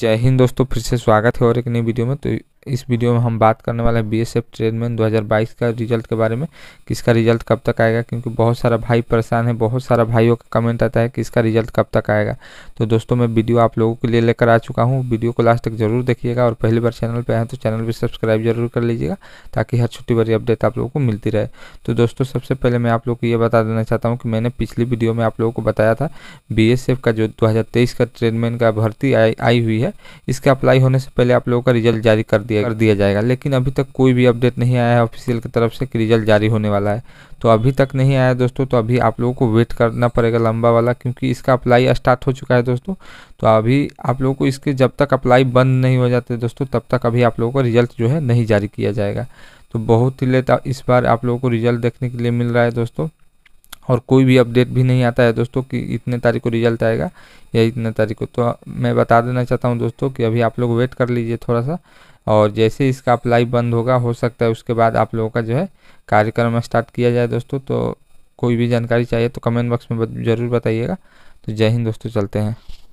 जय हिंद दोस्तों फिर से स्वागत है और एक नई वीडियो में तो इस वीडियो में हम बात करने वाले हैं बी एस एफ ट्रेडमैन 2022 का रिजल्ट के बारे में किसका रिजल्ट कब तक आएगा क्योंकि बहुत सारा भाई परेशान है बहुत सारा भाइयों का कमेंट आता है किसका रिजल्ट कब तक आएगा तो दोस्तों मैं वीडियो आप लोगों के लिए लेकर आ चुका हूँ वीडियो को लास्ट तक जरूर देखिएगा और पहली बार चैनल पर आए तो चैनल भी सब्सक्राइब जरूर कर लीजिएगा ताकि हर छोटी बड़ी अपडेट आप लोगों को मिलती रहे तो दोस्तों सबसे पहले मैं आप लोग को ये बता देना चाहता हूँ कि मैंने पिछली वीडियो में आप लोगों को बताया था बी का जो दो का ट्रेडमैन का भर्ती आई हुई है इसके अप्लाई होने से पहले आप लोगों का रिजल्ट जारी कर दिया दिया कर दिया जाएगा लेकिन अभी तक कोई भी अपडेट नहीं आया है ऑफिशियल की तरफ से कि रिजल्ट जारी होने वाला है तो अभी तक नहीं आया दोस्तों तो अभी आप लोगों को वेट करना पड़ेगा लंबा वाला क्योंकि इसका अप्लाई स्टार्ट हो चुका है दोस्तों तो अभी आप लोगों को इसके जब तक अप्लाई बंद नहीं हो जाते दोस्तों तब तक अभी आप लोगों को रिजल्ट जो है नहीं जारी किया जाएगा तो बहुत ही लेट इस बार आप लोगों को रिजल्ट देखने के लिए मिल रहा है दोस्तों और कोई भी अपडेट भी नहीं आता है दोस्तों कि इतने तारीख को रिजल्ट आएगा या इतने तारीख को तो मैं बता देना चाहता हूँ दोस्तों कि अभी आप लोग वेट कर लीजिए थोड़ा सा और जैसे इसका अप्लाई बंद होगा हो सकता है उसके बाद आप लोगों का जो है कार्यक्रम स्टार्ट किया जाए दोस्तों तो कोई भी जानकारी चाहिए तो कमेंट बॉक्स में ज़रूर बताइएगा तो जय हिंद दोस्तों चलते हैं